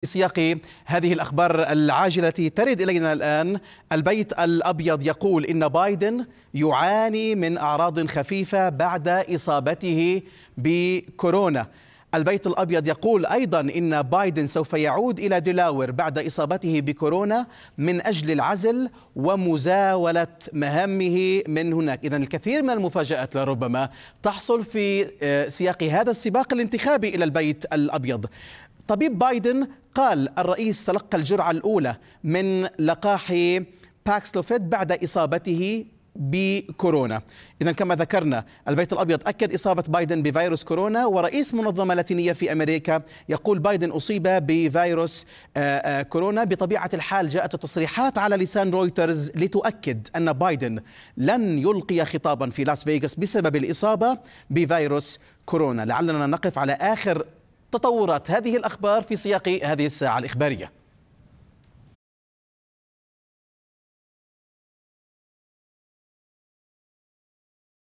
في سياق هذه الأخبار العاجلة ترد إلينا الآن البيت الأبيض يقول إن بايدن يعاني من أعراض خفيفة بعد إصابته بكورونا البيت الأبيض يقول أيضا إن بايدن سوف يعود إلى دلاور بعد إصابته بكورونا من أجل العزل ومزاولة مهامه من هناك إذا الكثير من المفاجآت لربما تحصل في آه، سياق هذا السباق الانتخابي إلى البيت الأبيض طبيب بايدن قال الرئيس تلقى الجرعة الأولى من لقاح باكسلوفيد بعد إصابته بكورونا إذا كما ذكرنا البيت الأبيض أكد إصابة بايدن بفيروس كورونا ورئيس منظمة لاتينية في أمريكا يقول بايدن أصيب بفيروس آه، آه، كورونا بطبيعة الحال جاءت التصريحات على لسان رويترز لتؤكد أن بايدن لن يلقي خطابا في لاس فيغاس بسبب الإصابة بفيروس كورونا لعلنا نقف على آخر تطورات هذه الأخبار في سياق هذه الساعة الإخبارية